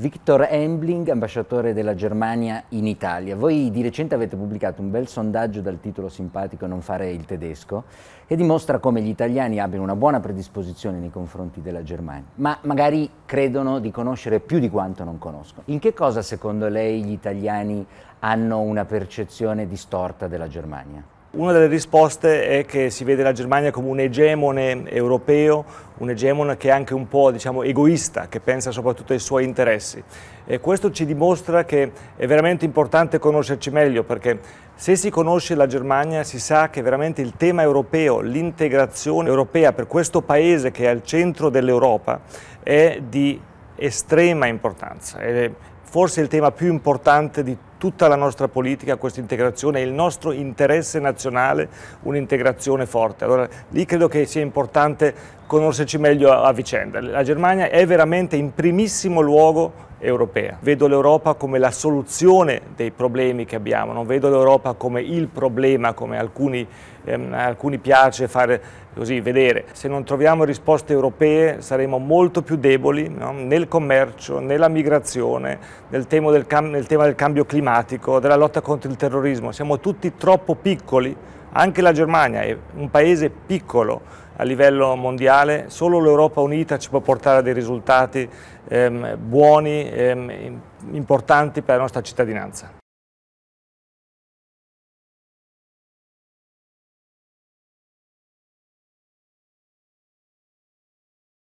Victor Embling, ambasciatore della Germania in Italia. Voi di recente avete pubblicato un bel sondaggio dal titolo simpatico Non fare il tedesco che dimostra come gli italiani abbiano una buona predisposizione nei confronti della Germania, ma magari credono di conoscere più di quanto non conoscono. In che cosa secondo lei gli italiani hanno una percezione distorta della Germania? Una delle risposte è che si vede la Germania come un egemone europeo, un egemone che è anche un po' diciamo, egoista, che pensa soprattutto ai suoi interessi. E questo ci dimostra che è veramente importante conoscerci meglio, perché se si conosce la Germania si sa che veramente il tema europeo, l'integrazione europea per questo paese che è al centro dell'Europa, è di estrema importanza forse il tema più importante di tutta la nostra politica, questa integrazione, è il nostro interesse nazionale, un'integrazione forte. Allora lì credo che sia importante conoscerci meglio a, a vicenda. La Germania è veramente in primissimo luogo europea. Vedo l'Europa come la soluzione dei problemi che abbiamo, non vedo l'Europa come il problema, come alcuni, ehm, alcuni piace fare così vedere. Se non troviamo risposte europee saremo molto più deboli no? nel commercio, nella migrazione, nel tema, del nel tema del cambio climatico, della lotta contro il terrorismo. Siamo tutti troppo piccoli anche la Germania è un paese piccolo a livello mondiale, solo l'Europa unita ci può portare a dei risultati ehm, buoni, ehm, importanti per la nostra cittadinanza.